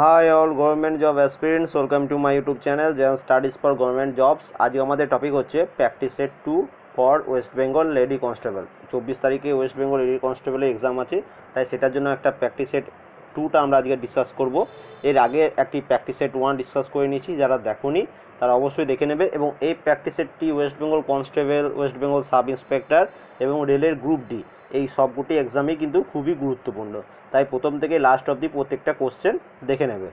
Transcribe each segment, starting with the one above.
high all government job aspirants welcome to my YouTube channel যেমন studies for government jobs আজকে আমাদের topic হচ্ছে practice two for West Bengal lady constable চব্বিশ তারিখে West Bengal lady কনস্টেবলের এক্সাম আছে তাই সেটার জন্য একটা প্র্যাকটিস টুটা আমরা আজকে ডিসকাস করব এর আগে একটি প্র্যাকটিস ওয়ান ডিসকাস করে নিয়েছি যারা দেখোনি তারা অবশ্যই দেখে নেবে এবং এই practice West Bengal constable West Bengal sub inspector এবং রেলের গ্রুপ ডি এই সবগুটি এক্সামই কিন্তু খুবই গুরুত্বপূর্ণ তাই প্রথম থেকে লাস্ট অবধি প্রত্যেকটা কোশ্চেন দেখে নেবে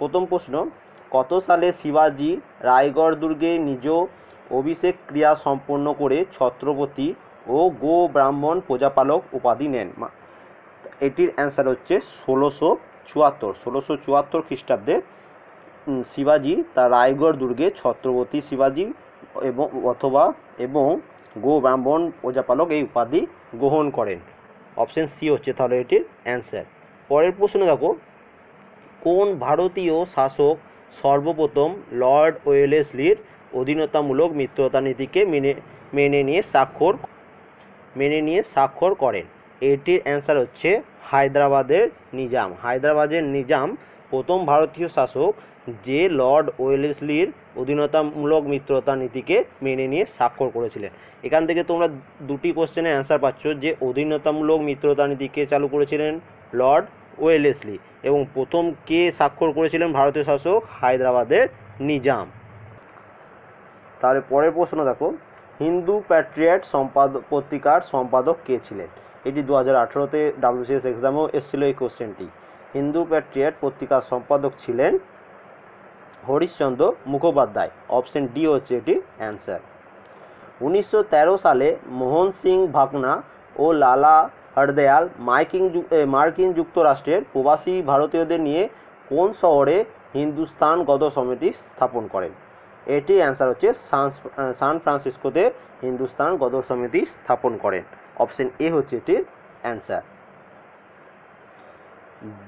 প্রথম প্রশ্ন কত সালে শিবাজি রায়গড় দুর্গে নিজ অভিষেক ক্রিয়া সম্পন্ন করে ছত্রপতি ও গো ব্রাহ্মণ প্রজাপালক উপাধি নেন এটির অ্যান্সার হচ্ছে ষোলোশো চুয়াত্তর ষোলোশো চুয়াত্তর খ্রিস্টাব্দে শিবাজি তার রায়গড় দুর্গে ছত্রপতি শিবাজি এবং অথবা এবং গো ব্রাহ্মণ প্রজাপালক এই উপাধি গ্রহণ করেন অপশান সি হচ্ছে তাহলে এটির অ্যান্সার পরের প্রশ্ন দেখো কোন ভারতীয় শাসক সর্বপ্রথম লর্ড ওয়েলেসলির অধীনতামূলক মিত্রতা নীতিকে মেনে মেনে নিয়ে স্বাক্ষর মেনে নিয়ে স্বাক্ষর করেন এটির অ্যান্সার হচ্ছে হায়দ্রাবাদের নিজাম হায়দ্রাবাদের নিজাম প্রথম ভারতীয় শাসক যে লর্ড ওয়েলেসলির অধীনতামূলক মিত্রতা নীতিকে মেনে নিয়ে স্বাক্ষর করেছিলেন এখান থেকে তোমরা দুটি কোশ্চেনের অ্যান্সার পাচ্ছ যে অধীনতামূলক মিত্রতা নীতিকে চালু করেছিলেন লর্ড ওয়েলেসলি এবং প্রথম কে স্বাক্ষর করেছিলেন ভারতীয় শাসক হায়দ্রাবাদের নিজাম তাহলে পরের প্রশ্ন দেখো হিন্দু প্যাট্রিয়ট সম্পাদক পত্রিকার সম্পাদক কে ছিলেন এটি দু হাজার আঠেরোতে ডাব্লিউসিএস এক্সামেও এসেছিল এই কোশ্চেনটি হিন্দু প্যাট্রিয়ট পত্রিকার সম্পাদক ছিলেন হরিশ্চন্দ্র মুখোপাধ্যায় অপশন ডি হচ্ছে এটির অ্যান্সার উনিশশো সালে মোহন সিং ভাকনা ও লালা হরদয়াল মাইকিং মার্কিন যুক্তরাষ্ট্রের প্রবাসী ভারতীয়দের নিয়ে কোন শহরে গত সমিতি স্থাপন করেন এটি অ্যান্সার হচ্ছে সান ফ্রান্সিসকোতে হিন্দুস্তান গদর সমিতি স্থাপন করেন অপশন এ হচ্ছে এটির অ্যান্সার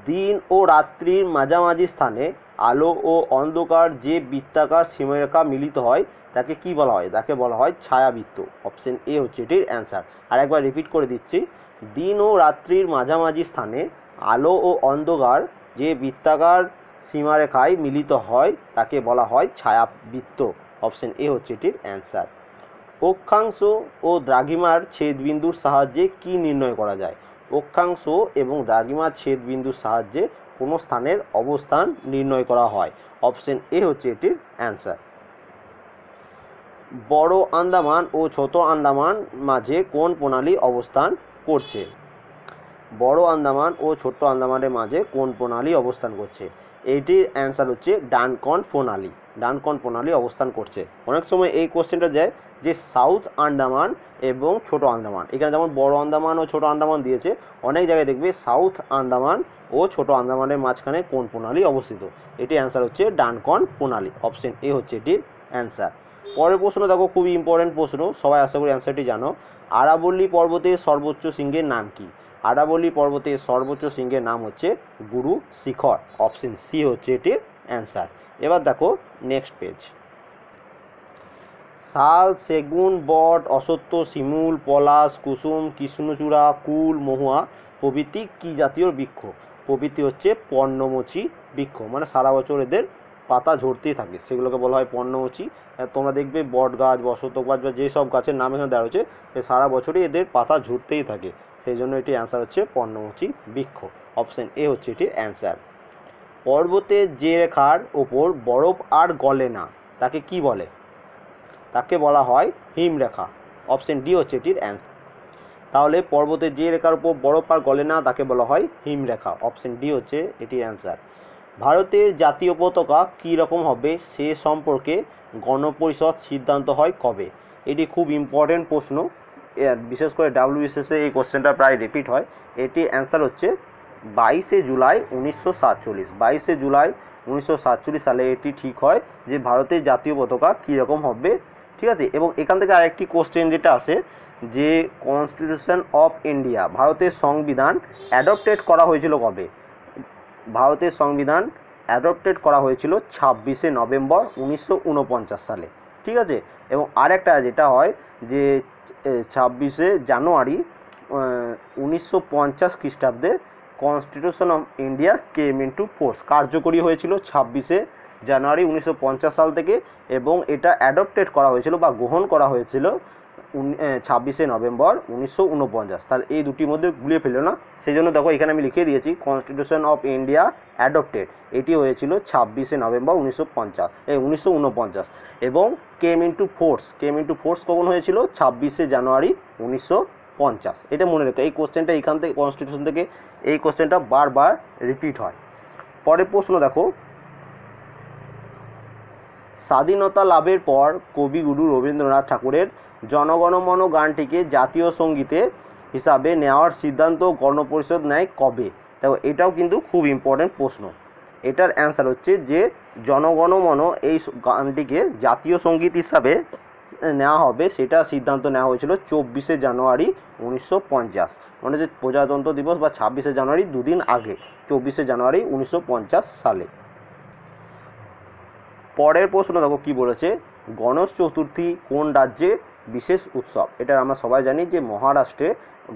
দিন ও রাত্রির মাঝামাঝি স্থানে আলো ও অন্ধকার যে বৃত্তাকার সীমারেখা মিলিত হয় তাকে কি বলা হয় তাকে বলা হয় ছায়াবৃত্ত অপশন এ হচ্ছে এটির অ্যান্সার আর একবার রিপিট করে দিচ্ছি দিন ও রাত্রির মাঝামাঝি স্থানে আলো ও অন্ধকার যে বৃত্তাকার সীমারেখায় মিলিত হয় তাকে বলা হয় ছায়াবৃত্ত অপশন এ হচ্ছে এটির অ্যান্সার অক্ষাংশ ও দ্রাঘিমার ছেদবিন্দুর সাহায্যে কি নির্ণয় করা যায় অক্ষাংশ এবং দ্রাঘিমা ছেদ বিন্দুর সাহায্যে কোনো স্থানের অবস্থান নির্ণয় করা হয় অপশন এ হচ্ছে এটির অ্যান্সার বড় আন্দামান ও ছোট আন্দামান মাঝে কোন প্রণালী অবস্থান করছে বড় আন্দামান ও ছোট আন্দামানের মাঝে কোন প্রণালী অবস্থান করছে এইটির অ্যান্সার হচ্ছে ডানকন প্রণালী ডানকন প্রণালী অবস্থান করছে অনেক সময় এই কোশ্চেনটা দেয় যে সাউথ আন্দামান এবং ছোট আন্দামান এখানে যেমন বড় আন্দামান ও ছোট আন্দামান দিয়েছে অনেক জায়গায় দেখবে সাউথ আন্দামান ও ছোট আন্দামানের মাঝখানে কোন প্রণালী অবস্থিত এটি অ্যান্সার হচ্ছে ডানকন প্রণালী অপশন এ হচ্ছে এটির অ্যান্সার পরের প্রশ্ন দেখো খুবই ইম্পর্টেন্ট প্রশ্ন সবাই আশা করি অ্যান্সারটি জানো আরাবল্লী পর্বতের সর্বোচ্চ সিংহের নাম কি আরাবল্লী পর্বতের সর্বোচ্চ সিংহের নাম হচ্ছে গুরু শিখর অপশন সি হচ্ছে এটির অ্যান্সার এবার দেখো নেক্সট পেজ শাল সেগুন বট অসত্য শিমুল পলাশ কুসুম কৃষ্ণচূড়া কুল মহুয়া প্রভৃতি কী জাতীয় বৃক্ষ প্রভৃতি হচ্ছে পর্ণমোচী বৃক্ষ মানে সারা বছর এদের পাতা ঝরতেই থাকে সেগুলোকে বলা হয় পর্ণমোচী তোমরা দেখবে বট গাছ বসত গাছ বা যেসব গাছের নাম এখানে দেওয়া হয়েছে সারা বছরই এদের পাতা ঝরতেই থাকে সেই জন্য এটি অ্যান্সার হচ্ছে পর্ণমোচী বৃক্ষ অপশান এ হচ্ছে এটির অ্যান্সার পর্বতের যে রেখার ওপর বরফ আর গলে না তাকে কি বলে তাকে বলা হয় হিমরেখা অপশন ডি হচ্ছে এটির অ্যান্সার তাহলে পর্বতের যে রেখার উপর বরফ আর গলে না তাকে বলা হয় হিমরেখা অপশন ডি হচ্ছে এটির অ্যান্সার ভারতের জাতীয় পতাকা কী রকম হবে সে সম্পর্কে গণপরিষদ সিদ্ধান্ত হয় কবে এটি খুব ইম্পর্টেন্ট প্রশ্ন বিশেষ করে ডাব্লিউ এই কোশ্চেনটা প্রায় রিপিট হয় এটি অ্যান্সার হচ্ছে বাইশে জুলাই উনিশশো সাতচল্লিশ বাইশে জুলাই উনিশশো সাতচল্লিশ সালে এটি ঠিক হয় যে ভারতের জাতীয় পতাকা কীরকম হবে ঠিক আছে এবং এখান থেকে আরেকটি কোশ্চেন যেটা আছে যে কনস্টিটিউশন অফ ইন্ডিয়া ভারতের সংবিধান অ্যাডপ্টেড করা হয়েছিল কবে ভারতের সংবিধান অ্যাডপ্টেড করা হয়েছিল ছাব্বিশে নভেম্বর উনিশশো সালে ঠিক আছে এবং আরেকটা যেটা হয় যে ছাব্বিশে জানুয়ারি উনিশশো পঞ্চাশ খ্রিস্টাব্দে constitution of India came to force কার্যকরী হয়েছিল ছাব্বিশে জানুয়ারি উনিশশো সাল থেকে এবং এটা অ্যাডপ্টেড করা হয়েছিল বা গ্রহণ করা হয়েছিল ছাব্বিশে নভেম্বর উনিশশো তাহলে এই দুটির মধ্যে গুলিয়ে ফেলো না সেই জন্য দেখো এখানে আমি লিখে দিয়েছি কনস্টিটিউশন অফ ইন্ডিয়া অ্যাডপ্টেড এটি হয়েছিল ছাব্বিশে নভেম্বর উনিশশো এই উনিশশো এবং came into force came into force কখন হয়েছিল ছাব্বিশে জানুয়ারি উনিশশো পঞ্চাশ এটা মনে রেখো এই কোশ্চেনটা এখান থেকে কনস্টিটিউশন থেকে এই কোশ্চেনটা বারবার রিপিট হয় পরের প্রশ্ন দেখো স্বাধীনতা লাভের পর কবিগুরু রবীন্দ্রনাথ ঠাকুরের জনগণমন গানটিকে জাতীয় সঙ্গীতে হিসাবে নেওয়ার সিদ্ধান্ত গণপরিষদ নেয় কবে দেখো এটাও কিন্তু খুব ইম্পর্টেন্ট প্রশ্ন এটার অ্যান্সার হচ্ছে যে জনগণমন এই গানটিকে জাতীয় সঙ্গীত হিসাবে নেওয়া হবে সেটা সিদ্ধান্ত নেওয়া হয়েছিল চব্বিশে জানুয়ারি উনিশশো পঞ্চাশ মানে যে প্রজাতন্ত্র দিবস বা ছাব্বিশে জানুয়ারি দুদিন আগে চব্বিশে জানুয়ারি উনিশশো সালে পরের প্রশ্ন দেখো কি বলেছে গণেশ চতুর্থী কোন রাজ্যে বিশেষ উৎসব এটা আমরা সবাই জানি যে মহারাষ্ট্রে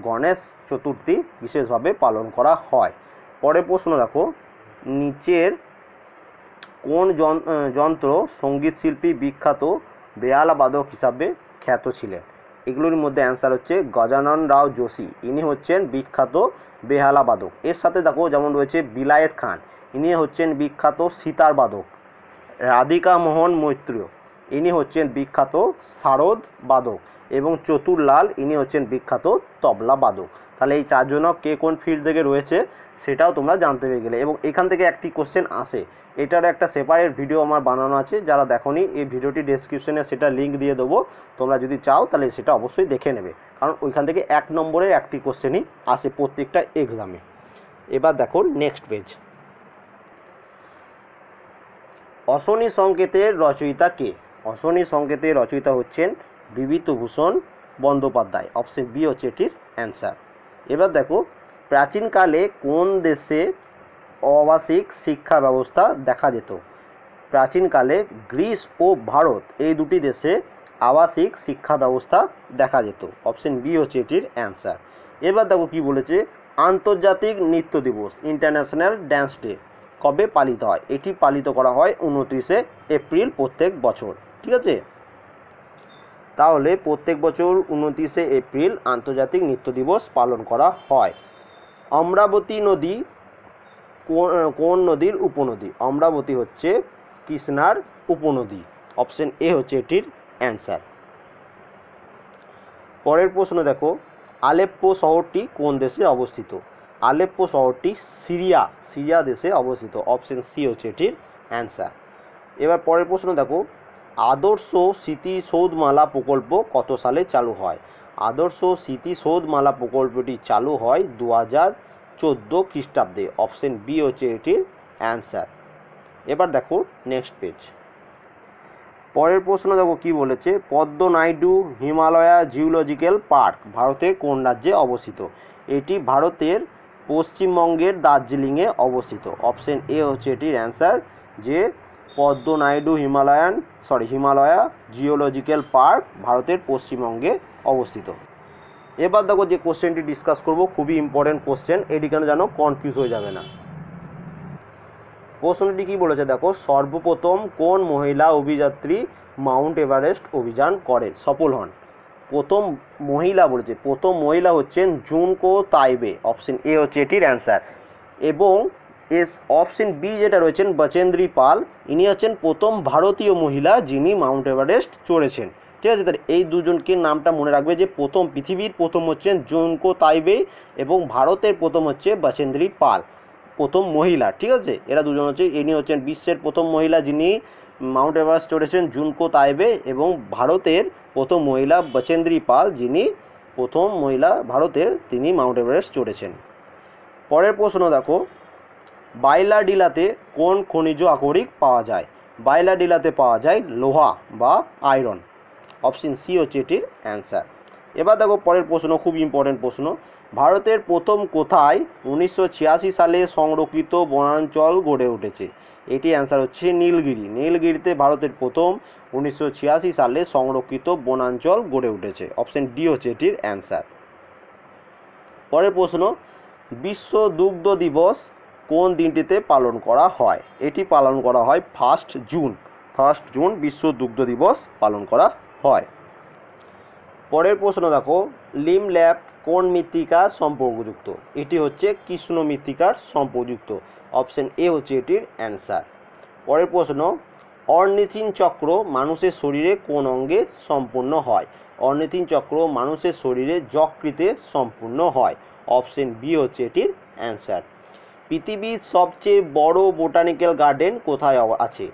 গণেশ চতুর্থী বিশেষভাবে পালন করা হয় পরের প্রশ্ন দেখো নিচের কোন যন্ত্র সঙ্গীত শিল্পী বিখ্যাত বেয়ালাবাদক হিসাবে খ্যাত ছিলেন এগুলোর মধ্যে অ্যান্সার হচ্ছে গজানন রাও যোশী ইনি হচ্ছেন বিখ্যাত বেহালাবাদক এর সাথে দেখো যেমন রয়েছে বিলায়েত খান ইনি হচ্ছেন বিখ্যাত সিতারবাদক রাধিকা মোহন মৈত্রীয় ইনি হচ্ছেন বিখ্যাত শারদ বাদক এবং চতুরলাল ইনি হচ্ছেন বিখ্যাত তবলা বাদক তাহলে এই চারজনক কে কোন ফিল্ড থেকে রয়েছে সেটাও তোমরা জানতে পেরে গেলে এবং এখান থেকে একটি কোশ্চেন আসে এটার একটা সেপারেট ভিডিও আমার বানানো আছে যারা দেখনি এই ভিডিওটি ডেসক্রিপশনে সেটা লিঙ্ক দিয়ে দেবো তোমরা যদি চাও তাহলে সেটা অবশ্যই দেখে নেবে কারণ ওইখান থেকে এক নম্বরের একটি কোশ্চেনই আসে প্রত্যেকটা এক্সামে এবার দেখো নেক্সট পেজ অশনি সংকেতের রচয়িতা কে অশনী সংকেতে রচয়িতা হচ্ছেন বিভূতিভূষণ বন্দ্যোপাধ্যায় অপশন বি হচ্ছে এটির অ্যান্সার এবার দেখো প্রাচীনকালে কোন দেশে অবাসিক শিক্ষা ব্যবস্থা দেখা যেত প্রাচীনকালে গ্রিস ও ভারত এই দুটি দেশে আবাসিক শিক্ষা ব্যবস্থা দেখা যেত অপশন বি হচ্ছে এটির অ্যান্সার এবার দেখো কি বলেছে আন্তর্জাতিক নৃত্য দিবস ইন্টারন্যাশনাল ড্যান্স ডে কবে পালিত হয় এটি পালিত করা হয় উনত্রিশে এপ্রিল প্রত্যেক বছর ঠিক আছে তাহলে প্রত্যেক বছর উনত্রিশে এপ্রিল আন্তর্জাতিক নৃত্য দিবস পালন করা হয় অমরাবতী নদী কোন নদীর উপনদী অমরাবতী হচ্ছে কৃষ্ণার উপনদী অপশন এ হচ্ছে এটির অ্যান্সার পরের প্রশ্ন দেখো আলেপ্পো শহরটি কোন দেশে অবস্থিত আলেপ্পো শহরটি সিরিয়া সিরিয়া দেশে অবস্থিত অপশন সি হচ্ছে এটির অ্যান্সার এবার পরের প্রশ্ন দেখো আদর্শ স্মৃতিসৌধমালা প্রকল্প কত সালে চালু হয় আদর্শ স্মৃতিসৌধমালা প্রকল্পটি চালু হয় দু হাজার চোদ্দো খ্রিস্টাব্দে অপশন বি হচ্ছে এটির অ্যান্সার এবার দেখো নেক্সট পেজ পরের প্রশ্ন দেখো কি বলেছে পদ্ম নাইডু হিমালয়া জিওলজিক্যাল পার্ক ভারতের কোন রাজ্যে অবস্থিত এটি ভারতের পশ্চিমবঙ্গের দার্জিলিংয়ে অবস্থিত অপশন এ হচ্ছে এটির অ্যান্সার যে Padmanaidu Himalayan sorry Himalaya geological park ভারতের পশ্চিমবঙ্গে অবস্থিত এবার দেখো যে কোশ্চেনটি ডিসকাস করব খুবই ইম্পর্টেন্ট কোশ্চেন এটি কেন যেন কনফিউজ হয়ে যাবে না প্রশ্নটি কী বলেছে দেখো সর্বপ্রথম কোন মহিলা অভিযাত্রী মাউন্ট এভারেস্ট অভিযান করে সফল হন প্রথম মহিলা বলেছে প্রথম মহিলা হচ্ছেন জুনকো তাইবে অপশন এ হচ্ছে এটির অ্যান্সার এবং এস অপশন বি যেটা রয়েছেন বচেন্দ্রী পাল ইনি হচ্ছেন প্রথম ভারতীয় মহিলা যিনি মাউন্ট এভারেস্ট চড়েছেন ঠিক আছে তার এই দুজনকে নামটা মনে রাখবে যে প্রথম পৃথিবীর প্রথম হচ্ছেন জুনকো তাইবে এবং ভারতের প্রথম হচ্ছে বচেন্দ্রী পাল প্রথম মহিলা ঠিক আছে এরা দুজন হচ্ছে ইনি হচ্ছেন বিশ্বের প্রথম মহিলা যিনি মাউন্ট এভারেস্ট চড়েছেন জুনকো তাইবে এবং ভারতের প্রথম মহিলা বচেন্দ্রী পাল যিনি প্রথম মহিলা ভারতের তিনি মাউন্ট এভারেস্ট চড়েছেন পরের প্রশ্ন দেখো বাইলাডিলাতে কোন খনিজ আকরিক পাওয়া যায় বাইলাডিলাতে পাওয়া যায় লোহা বা আয়রন অপশন সি হচ্ছে এটির অ্যান্সার এবার দেখো পরের প্রশ্ন খুব ইম্পর্টেন্ট প্রশ্ন ভারতের প্রথম কোথায় উনিশশো সালে সংরক্ষিত বনাঞ্চল গড়ে উঠেছে এটি অ্যান্সার হচ্ছে নীলগিরি নীলগিরিতে ভারতের প্রথম উনিশশো সালে সংরক্ষিত বনাঞ্চল গড়ে উঠেছে অপশন ডি হচ্ছে এটির অ্যান্সার পরের প্রশ্ন বিশ্ব দুগ্ধ দিবস কোন দিনটিতে পালন করা হয় এটি পালন করা হয় ফার্স্ট জুন ফার্স্ট জুন বিশ্ব দুগ্ধ দিবস পালন করা হয় পরের প্রশ্ন দেখো লিম ল্যাব কোন মৃত্তিকার সম্পর্কযুক্ত এটি হচ্ছে কৃষ্ণ মৃত্তিকার সম্পর্কযুক্ত অপশন এ হচ্ছে এটির অ্যান্সার পরের প্রশ্ন অর্নিথিন চক্র মানুষের শরীরে কোন অঙ্গে সম্পূর্ণ হয় অর্নিথিন চক্র মানুষের শরীরে যকৃতে সম্পূর্ণ হয় অপশন বি হচ্ছে এটির অ্যান্সার পৃথিবীর সবচেয়ে বড় বোটানিক্যাল গার্ডেন কোথায় আছে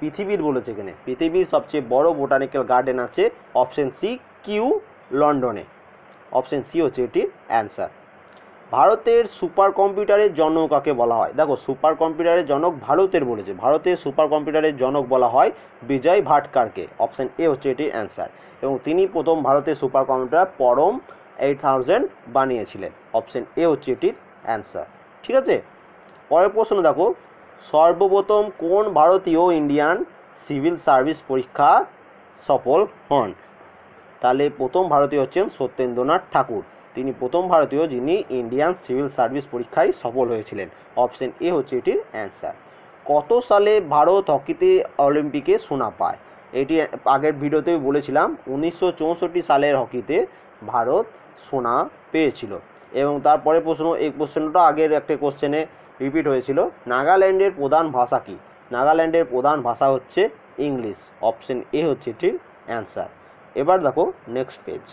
পৃথিবীর বলেছে এখানে পৃথিবীর সবচেয়ে বড় বোটানিক্যাল গার্ডেন আছে অপশন সি কিউ লন্ডনে অপশন সি হচ্ছে এটির অ্যান্সার ভারতের সুপার কম্পিউটারের জনক কাকে বলা হয় দেখো সুপার কম্পিউটারের জনক ভারতের বলেছে ভারতের সুপার কম্পিউটারের জনক বলা হয় বিজয় ভাটকারকে অপশন এ হচ্ছে এটির অ্যান্সার এবং তিনি প্রথম ভারতের supercomputer Param eight thousand বানিয়েছিলেন অপশন এ হচ্ছে এটির অ্যান্সার ঠিক আছে পরের প্রশ্ন দেখো সর্বপ্রথম কোন ভারতীয় ইন্ডিয়ান সিভিল সার্ভিস পরীক্ষা সফল হন তাহলে প্রথম ভারতীয় হচ্ছেন সত্যেন্দ্রনাথ ঠাকুর তিনি প্রথম ভারতীয় যিনি ইন্ডিয়ান সিভিল সার্ভিস পরীক্ষায় সফল হয়েছিলেন অপশন এ হচ্ছে এটির অ্যান্সার কত সালে ভারত হকিতে অলিম্পিকে সোনা পায় এটি আগের ভিডিওতেও বলেছিলাম উনিশশো সালের হকিতে ভারত সোনা পেয়েছিল এবং তারপরে প্রশ্ন এই কোশ্চেনটা আগের একটা কোশ্চেনে রিপিট হয়েছিল নাগাল্যান্ডের প্রধান ভাষা কী নাগাল্যান্ডের প্রধান ভাষা হচ্ছে ইংলিশ অপশন এ হচ্ছে এটির অ্যান্সার এবার দেখো নেক্সট পেজ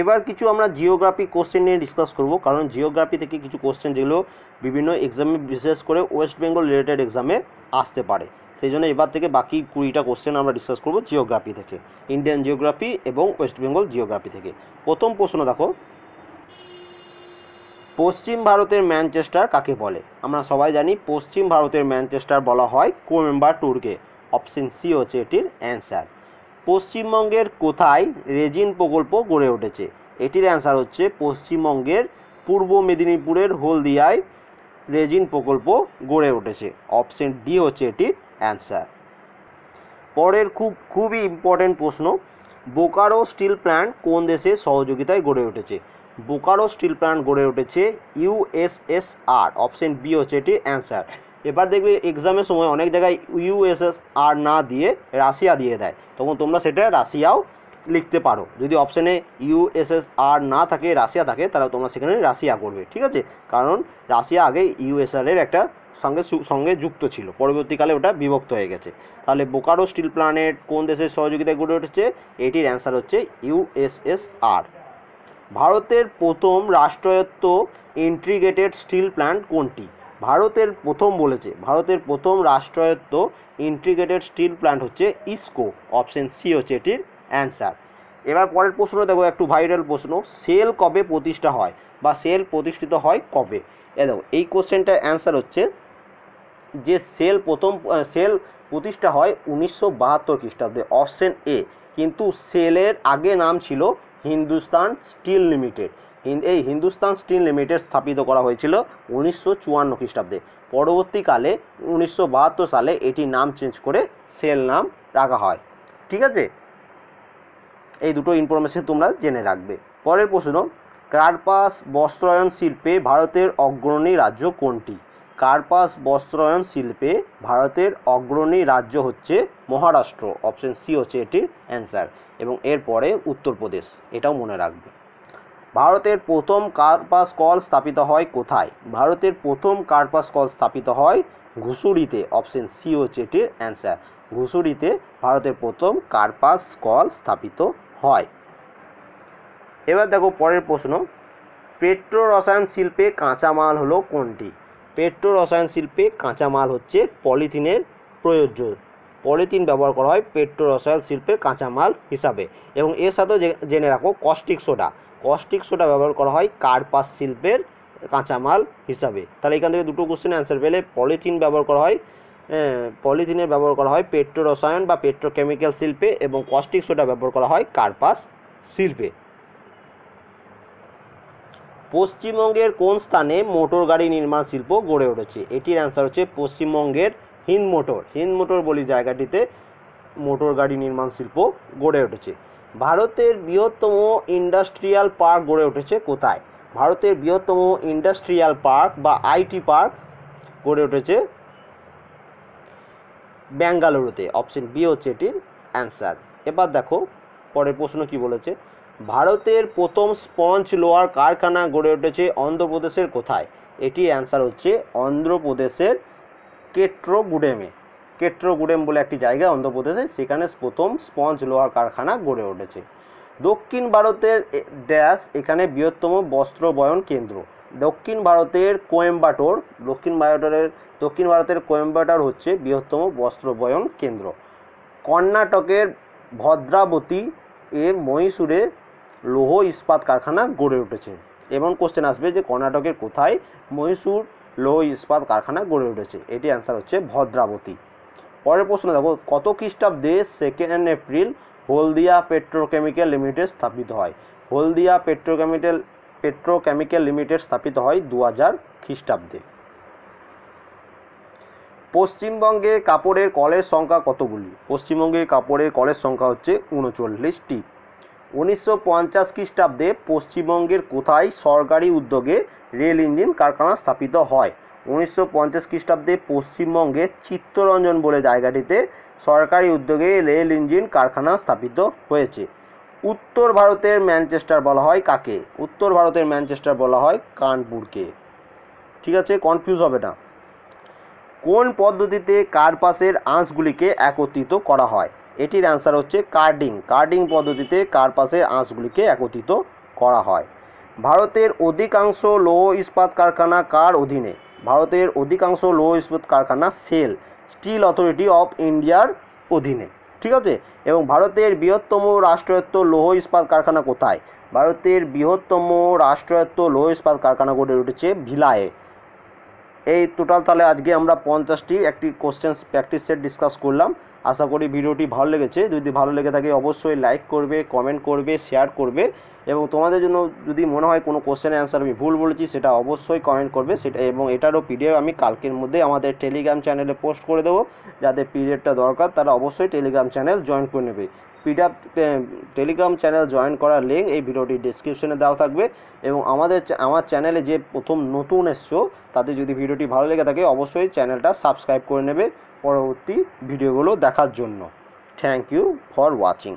এবার কিছু আমরা জিওগ্রাফি কোশ্চেন নিয়ে ডিসকাস করব কারণ জিওগ্রাফি থেকে কিছু কোশ্চেন যেগুলো বিভিন্ন এক্সামে বিশেষ করে ওয়েস্ট বেঙ্গল রিলেটেড এক্সামে আসতে পারে সেই জন্য এবার থেকে বাকি কুড়িটা কোশ্চেন আমরা ডিসকাস করব জিওগ্রাফি থেকে ইন্ডিয়ান জিওগ্রাফি এবং ওয়েস্ট বেঙ্গল জিওগ্রাফি থেকে প্রথম প্রশ্ন দেখো পশ্চিম ভারতের ম্যানচেস্টার কাকে বলে আমরা সবাই জানি পশ্চিম ভারতের ম্যানচেস্টার বলা হয় টুরকে অপশন সি হচ্ছে এটির অ্যান্সার পশ্চিমবঙ্গের কোথায় রেজিন প্রকল্প গড়ে উঠেছে এটির অ্যান্সার হচ্ছে পশ্চিমবঙ্গের পূর্ব মেদিনীপুরের হলদিয়ায় রেজিন প্রকল্প গড়ে উঠেছে অপশন ডি হচ্ছে এটির অ্যান্সার পরের খুব খুবই ইম্পর্টেন্ট প্রশ্ন বোকারো স্টিল প্ল্যান্ট কোন দেশে সহযোগিতায় গড়ে উঠেছে বোকারো স্টিল প্ল্যান্ট গড়ে উঠেছে ইউএসএসআর অপশন বি হচ্ছে এটির অ্যান্সার এবার দেখবে এক্সামের সময় অনেক জায়গায় ইউএসএসআর না দিয়ে রাশিয়া দিয়ে দেয় তখন তোমরা সেটা রাশিয়াও লিখতে পারো যদি অপশানে ইউএসএসআর না থাকে রাশিয়া থাকে তাহলে তোমরা সেখানে রাশিয়া করবে ঠিক আছে কারণ রাশিয়া আগে ইউএসআরের একটা সঙ্গে সঙ্গে যুক্ত ছিল পরবর্তীকালে ওটা বিভক্ত হয়ে গেছে তাহলে বোকারো স্টিল প্ল্যানেট কোন দেশের সহযোগিতায় গড়ে উঠেছে এটির অ্যান্সার হচ্ছে ইউএসএসআর ভারতের প্রথম রাষ্ট্রায়ত্ত ইন্টিগ্রেটেড স্টিল প্ল্যান্ট কোনটি ভারতের প্রথম বলেছে ভারতের প্রথম রাষ্ট্রায়ত্ত ইন্টিগ্রেটেড স্টিল প্ল্যান্ট হচ্ছে ইসকো অপশন সি হচ্ছে এটির অ্যান্সার এবার পরের প্রশ্ন দেখো একটু ভাইরাল প্রশ্ন সেল কবে প্রতিষ্ঠা হয় বা সেল প্রতিষ্ঠিত হয় কবে এ দেখো এই কোশ্চেনটার অ্যান্সার হচ্ছে যে সেল প্রথম সেল প্রতিষ্ঠা হয় উনিশশো বাহাত্তর খ্রিস্টাব্দে অপশন এ কিন্তু সেলের আগে নাম ছিল হিন্দুস্তান স্টিল লিমিটেড এই হিন্দুস্তান স্টিল লিমিটেড স্থাপিত করা হয়েছিল উনিশশো চুয়ান্ন খ্রিস্টাব্দে পরবর্তীকালে উনিশশো সালে এটি নাম চেঞ্জ করে সেল নাম রাখা হয় ঠিক আছে এই দুটো ইনফরমেশন তোমরা জেনে রাখবে পরের প্রশ্ন কার্পাস বস্ত্রায়ন শিল্পে ভারতের অগ্রণী রাজ্য কোনটি কার্পাস বস্ত্রায়ন শিল্পে ভারতের অগ্রণী রাজ্য হচ্ছে মহারাষ্ট্র অপশন সি হচ্ছে এটির অ্যান্সার এবং এরপরে উত্তরপ্রদেশ এটাও মনে রাখবে ভারতের প্রথম কার্পাস কল স্থাপিত হয় কোথায় ভারতের প্রথম কার্পাস কল স্থাপিত হয় ঘুষুড়িতে অপশন সি হচ্ছে এটির অ্যান্সার ঘুষুড়িতে ভারতের প্রথম কার্পাস কল স্থাপিত হয় এবার দেখো পরের প্রশ্ন পেট্রো রসায়ন শিল্পে কাঁচামাল হলো কোনটি পেট্রো রসায়ন শিল্পে কাঁচামাল হচ্ছে পলিথিনের প্রযোজ্য পলিথিন ব্যবহার করা হয় পেট্রো রসায়ন শিল্পের কাঁচামাল হিসাবে এবং এর সাথেও জেনে রাখো কস্টিক সোডা কস্টিক সোডা ব্যবহার করা হয় কার্পাস শিল্পের কাঁচামাল হিসাবে তাহলে এখান থেকে দুটো কোশ্চেন অ্যান্সার পেলে পলিথিন ব্যবহার করা হয় পলিথিনের ব্যবহার করা হয় পেট্রো রসায়ন বা পেট্রোকেমিক্যাল শিল্পে এবং কস্টিক সোডা ব্যবহার করা হয় কার্পাস শিল্পে পশ্চিমবঙ্গের কোন স্থানে মোটর গাড়ি নির্মাণ শিল্প গড়ে উঠেছে এটির অ্যান্সার হচ্ছে পশ্চিমবঙ্গের হিন্দ মোটর হিন্দ মোটর বলি জায়গাটিতে মোটর গাড়ি নির্মাণ শিল্প গড়ে উঠেছে ভারতের বৃহত্তম ইন্ডাস্ট্রিয়াল পার্ক গড়ে উঠেছে কোথায় ভারতের বৃহত্তম ইন্ডাস্ট্রিয়াল পার্ক বা আইটি পার্ক গড়ে উঠেছে ব্যাঙ্গালুরুতে অপশন বি হচ্ছে এটির অ্যান্সার এবার দেখো পরের প্রশ্ন কি বলেছে ভারতের প্রথম স্পঞ্জ লোয়ার কারখানা গড়ে উঠেছে অন্ধ্রপ্রদেশের কোথায় এটি অ্যান্সার হচ্ছে অন্ধ্রপ্রদেশের কেট্রোগুডেমে কেট্রোগুডেম বলে একটি জায়গা অন্ধ্রপ্রদেশে সেখানে প্রথম স্পঞ্জ লোহার কারখানা গড়ে উঠেছে দক্ষিণ ভারতের ড্যাশ এখানে বৃহত্তম বস্ত্র বয়ন কেন্দ্র দক্ষিণ ভারতের কোয়েম্বাটোর দক্ষিণ ভারতের দক্ষিণ ভারতের কোয়েম্বাটোর হচ্ছে বৃহত্তম বস্ত্র বয়ন কেন্দ্র কর্ণাটকের ভদ্রাবতী এ মহীশূরে লৌহ ইস্পাত কারখানা গড়ে উঠেছে এবং কোশ্চেন আসবে যে কর্ণাটকের কোথায় মহীশূর লৌহ ইস্পাত কারখানা গড়ে উঠেছে এটি অ্যান্সার হচ্ছে ভদ্রাবতী পরের প্রশ্ন দেখো কত খ্রিস্টাব্দে second April Haldia petrochemical Limited স্থাপিত হয় হলদিয়া পেট্রোকেমিক্যাল পেট্রোকেমিক্যাল লিমিটেড স্থাপিত হয় দু হাজার খ্রিস্টাব্দে পশ্চিমবঙ্গে কাপড়ের কলের সংখ্যা কতগুলি পশ্চিমবঙ্গে কাপড়ের কলের সংখ্যা হচ্ছে উনচল্লিশটি উনিশশো পঞ্চাশ খ্রিস্টাব্দে পশ্চিমবঙ্গের কোথায় সরকারি উদ্যোগে রেল ইঞ্জিন কারখানা স্থাপিত হয় উনিশশো পঞ্চাশ খ্রিস্টাব্দে পশ্চিমবঙ্গে চিত্তরঞ্জন বলে জায়গাটিতে সরকারি উদ্যোগে রেল ইঞ্জিন কারখানা স্থাপিত হয়েছে উত্তর ভারতের ম্যানচেস্টার বলা হয় কাকে উত্তর ভারতের ম্যানচেস্টার বলা হয় কানপুরকে ঠিক আছে কনফিউজ হবে না কোন পদ্ধতিতে কার্পাসের আঁশগুলিকে একত্রিত করা হয় এটির অ্যান্সার হচ্ছে কার্ডিং কার্ডিং পদ্ধতিতে কার্পাসের আঁশগুলিকে একত্রিত করা হয় ভারতের অধিকাংশ লৌহ ইস্পাত কারখানা কার অধীনে ভারতের অধিকাংশ লৌহ ইস্পাত কারখানা সেল স্টিল অথরিটি অফ ইন্ডিয়ার অধীনে ঠিক আছে এবং ভারতের বৃহত্তম রাষ্ট্রায়ত্ত লৌহ ইস্পাত কারখানা কোথায় ভারতের বৃহত্তম রাষ্ট্রায়ত্ত লৌহ ইস্পাত কারখানা গড়ে উঠেছে ভিলায়ে এই টোটাল তাহলে আজকে আমরা পঞ্চাশটি একটি কোশ্চেন প্র্যাকটিস সেট ডিসকাস করলাম আশা করি ভিডিওটি ভালো লেগেছে যদি ভালো লেগে থাকে অবশ্যই লাইক করবে কমেন্ট করবে শেয়ার করবে এবং তোমাদের জন্য যদি মনে হয় কোনো কোশ্চেন অ্যান্সার আমি ভুল বলেছি সেটা অবশ্যই কমেন্ট করবে সেটা এবং এটারও পিডিএফ আমি কালকের মধ্যে আমাদের টেলিগ্রাম চ্যানেলে পোস্ট করে দেবো যাদের পিডিএফটা দরকার তারা অবশ্যই টেলিগ্রাম চ্যানেল জয়েন করে নেবে পিডাপ টেলিগ্রাম চ্যানেল জয়েন করার লিঙ্ক এই ভিডিওটি ডিসক্রিপশনে দেওয়া থাকবে এবং আমাদের আমার চ্যানেলে যে প্রথম নতুন এসছো তাদের যদি ভিডিওটি ভালো লেগে থাকে অবশ্যই চ্যানেলটা সাবস্ক্রাইব করে নেবে পরবর্তী ভিডিওগুলো দেখার জন্য থ্যাংক ইউ ফর ওয়াচিং